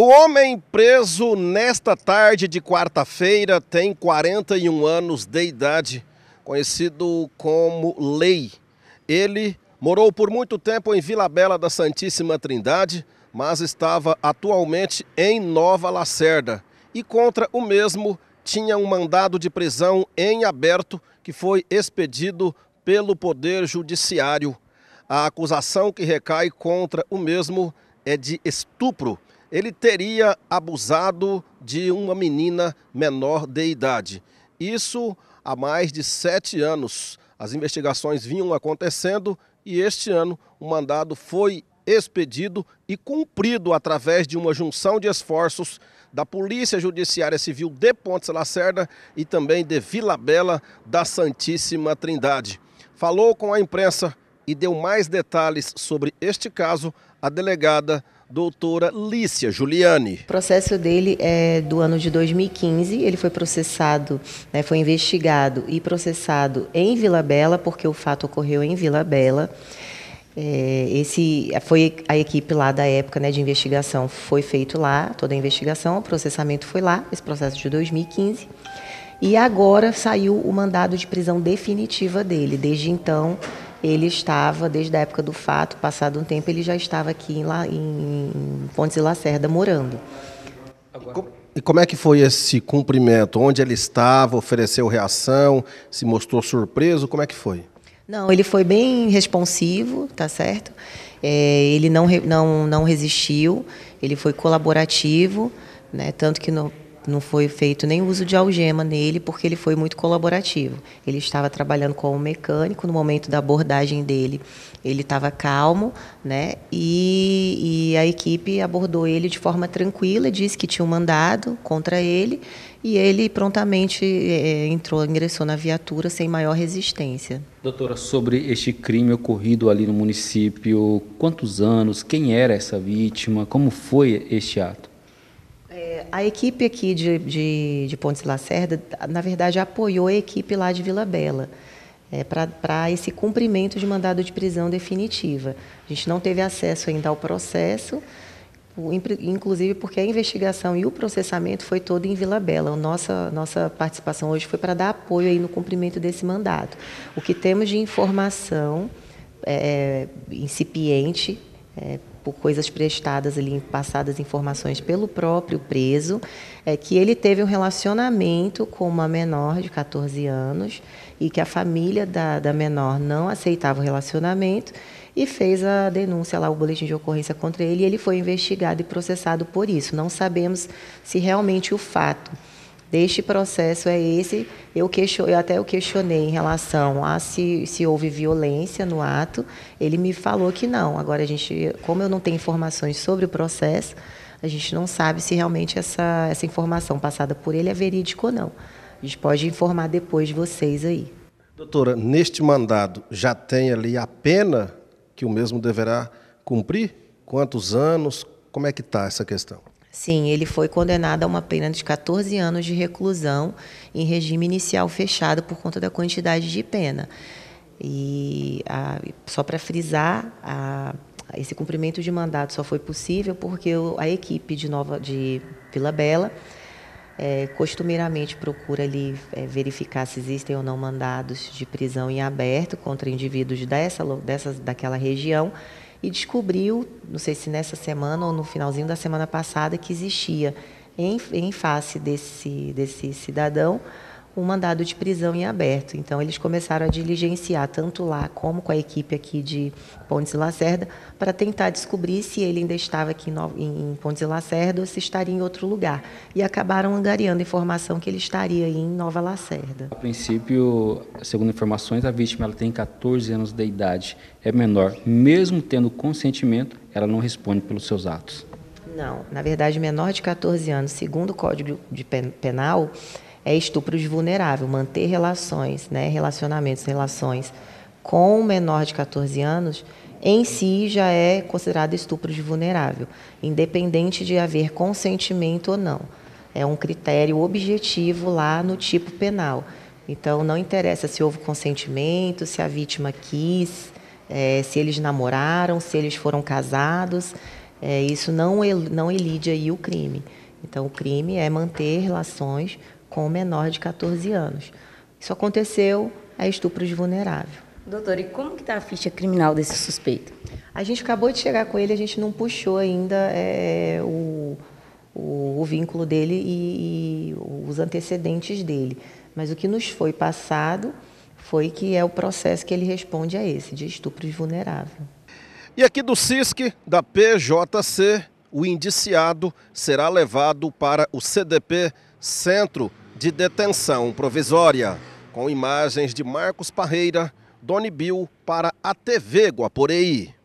O homem preso nesta tarde de quarta-feira tem 41 anos de idade, conhecido como Lei. Ele morou por muito tempo em Vila Bela da Santíssima Trindade, mas estava atualmente em Nova Lacerda. E contra o mesmo tinha um mandado de prisão em aberto que foi expedido pelo Poder Judiciário. A acusação que recai contra o mesmo é de estupro ele teria abusado de uma menina menor de idade. Isso há mais de sete anos. As investigações vinham acontecendo e este ano o mandado foi expedido e cumprido através de uma junção de esforços da Polícia Judiciária Civil de Pontes Lacerda e também de Vila Bela da Santíssima Trindade. Falou com a imprensa e deu mais detalhes sobre este caso a delegada doutora Lícia Giuliani. O processo dele é do ano de 2015. Ele foi processado, né, foi investigado e processado em Vila Bela, porque o fato ocorreu em Vila Bela. É, esse foi a equipe lá da época né, de investigação foi feito lá toda a investigação o processamento foi lá esse processo de 2015 e agora saiu o mandado de prisão definitiva dele desde então ele estava, desde a época do fato, passado um tempo, ele já estava aqui em, em Pontes e Lacerda morando. E como é que foi esse cumprimento? Onde ele estava? Ofereceu reação? Se mostrou surpreso? Como é que foi? Não, ele foi bem responsivo, tá certo? É, ele não, não, não resistiu, ele foi colaborativo, né? tanto que no, não foi feito nem uso de algema nele, porque ele foi muito colaborativo. Ele estava trabalhando com um mecânico no momento da abordagem dele. Ele estava calmo, né? E, e, a equipe abordou ele de forma tranquila, disse que tinha um mandado contra ele, e ele prontamente é, é entrou, ingressou na viatura sem maior resistência. Doutora, sobre este crime ocorrido ali no município, quantos anos, quem era essa vítima, como foi este ato? a equipe aqui de, de, de Pontes Lacerda, na verdade, apoiou a equipe lá de Vila Bela. É, para esse cumprimento de mandado de prisão definitiva. A gente não teve acesso ainda ao processo, inclusive porque a investigação e o processamento foi todo em Vila Bela. nossa, nossa participação hoje foi para dar apoio aí no cumprimento desse mandato. O que temos de informação é, incipiente é, por coisas prestadas ali, passadas informações pelo próprio preso, é que ele teve um relacionamento com uma menor de 14 anos e que a família da, da menor não aceitava o relacionamento e fez a denúncia lá, o boletim de ocorrência contra ele, e ele foi investigado e processado por isso. Não sabemos se realmente o fato deste processo é esse. Eu, question, eu até o questionei em relação a se, se houve violência no ato. Ele me falou que não. Agora, a gente, como eu não tenho informações sobre o processo, a gente não sabe se realmente essa, essa informação passada por ele é verídica ou não. A gente pode informar depois de vocês aí. Doutora, neste mandado já tem ali a pena que o mesmo deverá cumprir? Quantos anos? Como é que está essa questão? Sim, ele foi condenado a uma pena de 14 anos de reclusão em regime inicial fechado por conta da quantidade de pena. E a, só para frisar, a, esse cumprimento de mandato só foi possível porque a equipe de Nova de Vila Bela é, costumeiramente procura ali é, verificar se existem ou não mandados de prisão em aberto contra indivíduos dessa, dessa daquela região e descobriu, não sei se nessa semana ou no finalzinho da semana passada, que existia, em, em face desse, desse cidadão, um mandado de prisão em aberto. Então, eles começaram a diligenciar, tanto lá como com a equipe aqui de Pontes e Lacerda, para tentar descobrir se ele ainda estava aqui em Pontes e Lacerda ou se estaria em outro lugar. E acabaram angariando informação que ele estaria em Nova Lacerda. A princípio, segundo informações, a vítima ela tem 14 anos de idade, é menor. Mesmo tendo consentimento, ela não responde pelos seus atos. Não, na verdade, menor de 14 anos, segundo o Código de Penal, é estupro de vulnerável, manter relações, né, relacionamentos, relações com menor de 14 anos, em si já é considerado estupro de vulnerável, independente de haver consentimento ou não. É um critério objetivo lá no tipo penal. Então, não interessa se houve consentimento, se a vítima quis, é, se eles namoraram, se eles foram casados. É, isso não, não elide aí o crime. Então, o crime é manter relações com o menor de 14 anos. Isso aconteceu a estupro de vulnerável. Doutor, e como que está a ficha criminal desse suspeito? A gente acabou de chegar com ele, a gente não puxou ainda é, o, o, o, vínculo dele e, e os antecedentes dele. Mas o que nos foi passado foi que é o processo que ele responde a esse, de estupro de vulnerável. E aqui do CISC, da PJC, o indiciado será levado para o CDP Centro de detenção provisória, com imagens de Marcos Parreira, Doni Bill para a TV Guaporei.